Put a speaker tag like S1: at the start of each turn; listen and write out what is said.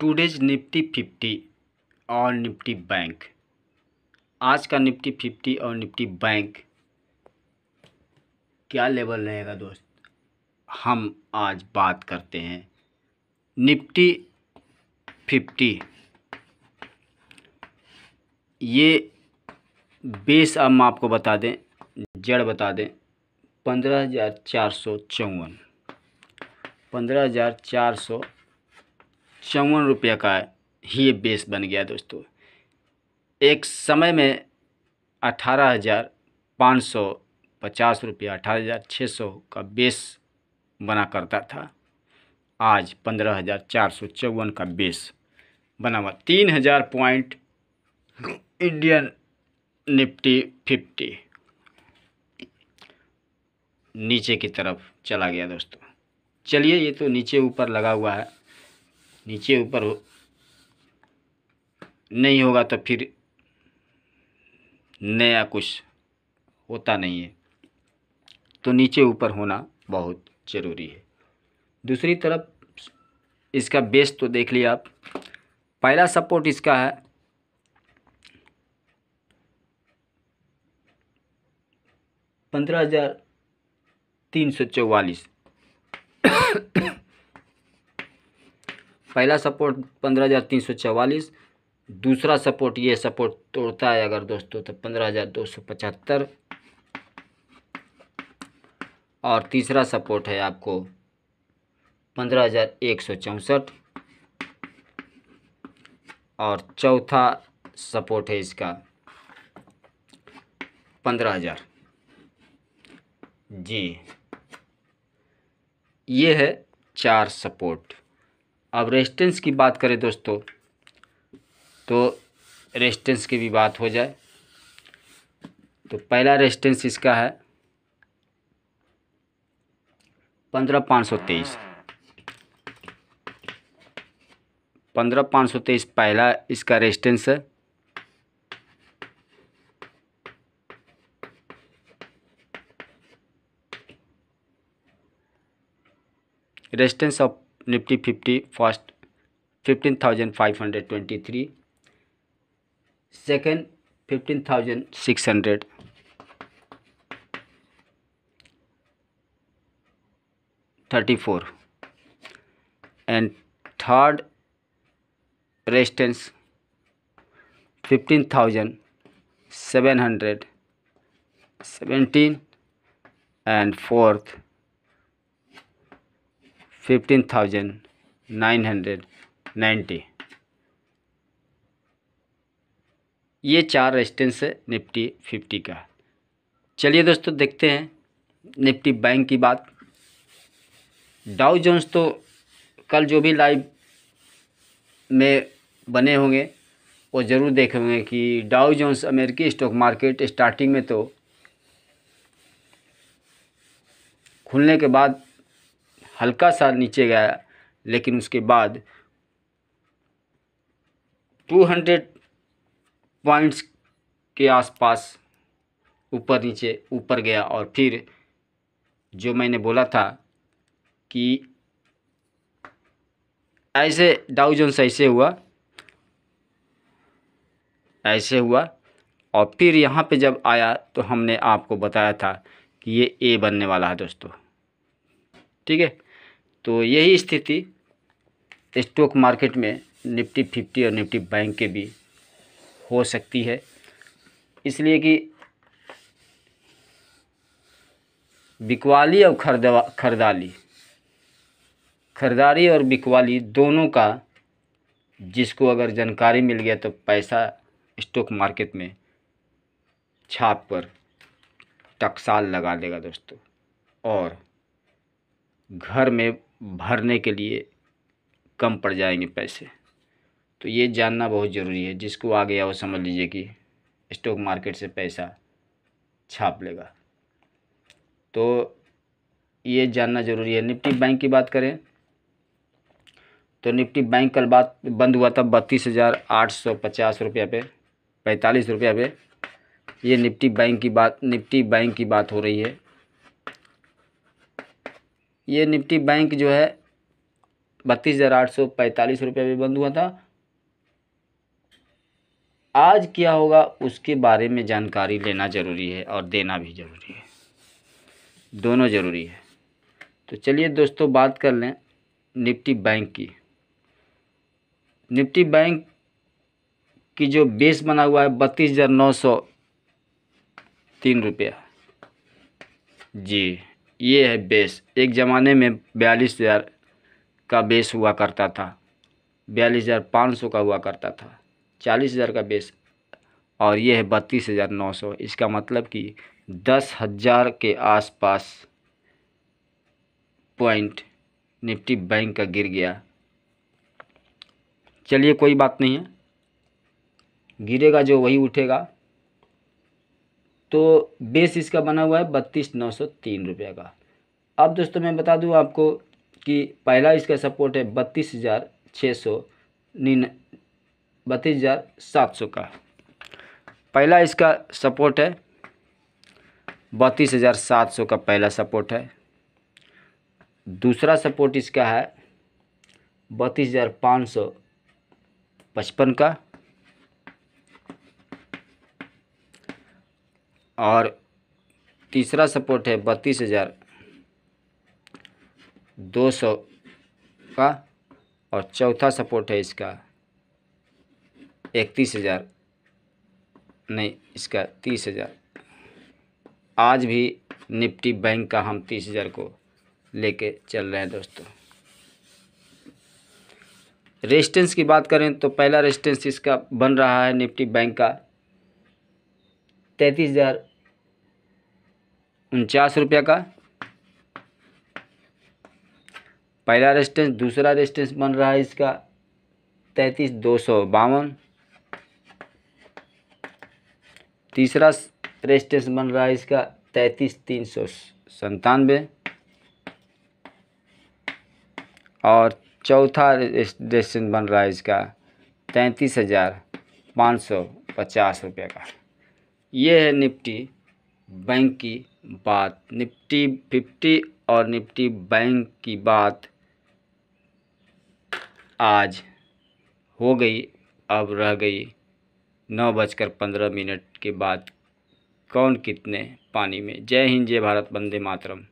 S1: today's Nifty fifty और Nifty bank आज का निफ्टी फिफ्टी और निफ्टी बैंक क्या लेवल रहेगा दोस्त हम आज बात करते हैं निफ्टी फिफ्टी ये बेस हम आपको बता दें जड़ बता दें पंद्रह हज़ार चार सौ चौवन पंद्रह हज़ार चार सौ चौवन रुपये का ही बेस बन गया दोस्तों एक समय में अठारह हज़ार पाँच सौ पचास रुपया अठारह हज़ार छः सौ का बेस बना करता था आज पंद्रह हज़ार चार सौ चौवन का बेस बना हुआ तीन हज़ार पॉइंट इंडियन निफ्टी फिफ्टी नीचे की तरफ चला गया दोस्तों चलिए ये तो नीचे ऊपर लगा हुआ है नीचे ऊपर हो नहीं होगा तो फिर नया कुछ होता नहीं है तो नीचे ऊपर होना बहुत ज़रूरी है दूसरी तरफ इसका बेस तो देख लिया आप पहला सपोर्ट इसका है पंद्रह हज़ार तीन सौ चौवालीस पहला सपोर्ट पंद्रह हज़ार तीन सौ चवालीस दूसरा सपोर्ट ये सपोर्ट तोड़ता है अगर दोस्तों तो पंद्रह हज़ार दो सौ पचहत्तर और तीसरा सपोर्ट है आपको पंद्रह हज़ार एक सौ चौंसठ और चौथा सपोर्ट है इसका पंद्रह हज़ार जी ये है चार सपोर्ट अब रेस्टेंस की बात करें दोस्तों तो रेस्टेंस की भी बात हो जाए तो पहला रेस्टेंस इसका है पंद्रह पाँच सौ तेईस पंद्रह पाँच सौ तेईस पहला इसका रेस्टेंस है resistance of Nifty fifty first fifteen thousand five hundred twenty three second fifteen thousand six hundred thirty four and third resistance fifteen thousand seven hundred seventeen and fourth fifteen thousand nine hundred ninety ये चार resistance है Nifty fifty का चलिए दोस्तों देखते हैं Nifty bank की बात डाउ जोन्स तो कल जो भी लाइव में बने होंगे वो ज़रूर देखेंगे होंगे कि डाउ जोन्स अमेरिकी स्टॉक मार्केट स्टार्टिंग में तो खुलने के बाद हल्का सा नीचे गया लेकिन उसके बाद 200 पॉइंट्स के आसपास ऊपर नीचे ऊपर गया और फिर जो मैंने बोला था कि ऐसे डाउ से ऐसे हुआ ऐसे हुआ और फिर यहाँ पे जब आया तो हमने आपको बताया था कि ये ए बनने वाला है दोस्तों ठीक है तो यही स्थिति स्टॉक मार्केट में निफ्टी फिफ्टी और निफ्टी बैंक के भी हो सकती है इसलिए कि बिकवाली और खरीदवा खरीदाली खरीदारी और बिकवाली दोनों का जिसको अगर जानकारी मिल गया तो पैसा स्टॉक मार्केट में छाप पर टकसाल लगा देगा दोस्तों और घर में भरने के लिए कम पड़ जाएंगे पैसे तो ये जानना बहुत ज़रूरी है जिसको आ गया वो समझ लीजिए कि स्टॉक मार्केट से पैसा छाप लेगा तो ये जानना ज़रूरी है निफ्टी बैंक की बात करें तो निफ्टी बैंक कल बात बंद हुआ था बत्तीस हज़ार आठ सौ पचास रुपये पे पैंतालीस रुपये पे ये निफ्टी बैंक की बात निफ्टी बैंक की बात हो रही है ये निफ्टी बैंक जो है बत्तीस हज़ार आठ सौ पैंतालीस रुपये भी बंद हुआ था आज क्या होगा उसके बारे में जानकारी लेना ज़रूरी है और देना भी ज़रूरी है दोनों ज़रूरी है तो चलिए दोस्तों बात कर लें निफ्टी बैंक की निफ्टी बैंक की जो बेस बना हुआ है बत्तीस हज़ार नौ सौ तीन रुपया जी ये है बेस एक ज़माने में बयालीस हज़ार का बेस हुआ करता था बयालीस हज़ार पाँच सौ का हुआ करता था चालीस हज़ार का बेस और ये है बत्तीस हज़ार नौ सौ इसका मतलब कि दस हज़ार के आसपास पॉइंट निफ्टी बैंक का गिर गया चलिए कोई बात नहीं है गिरेगा जो वही उठेगा तो बेस इसका बना हुआ है बत्तीस नौ सौ तीन रुपये का अब दोस्तों मैं बता दूँ आपको कि पहला इसका सपोर्ट है बत्तीस हज़ार छः सौ निन बत्तीस हज़ार सात सौ का पहला इसका सपोर्ट है बत्तीस हज़ार सात सौ का पहला सपोर्ट है दूसरा सपोर्ट इसका है बत्तीस हज़ार पाँच सौ पचपन का और तीसरा सपोर्ट है बत्तीस हज़ार दो सौ का और चौथा सपोर्ट है इसका इकतीस हज़ार नहीं इसका तीस हज़ार आज भी निफ्टी बैंक का हम तीस हज़ार को लेके चल रहे हैं दोस्तों रेजिस्टेंस की बात करें तो पहला रेजिस्टेंस इसका बन रहा है निफ्टी बैंक का तैंतीस हज़ार उनचास रुपये का पहला रेस्टेंस दूसरा रेस्टेंस बन रहा है इसका तैंतीस दो सौ बावन तीसरा रेस्टेंस बन रहा है इसका तैंतीस तीन सौ संतानवे और चौथा रेस्टेंस बन रहा है इसका तैंतीस हज़ार पाँच सौ पचास रुपये का ये है निफ्टी बैंक की बात निफ्टी फिफ्टी और निफ्टी बैंक की बात आज हो गई अब रह गई नौ बजकर पंद्रह मिनट के बाद कौन कितने पानी में जय हिंद जय भारत वंदे मातरम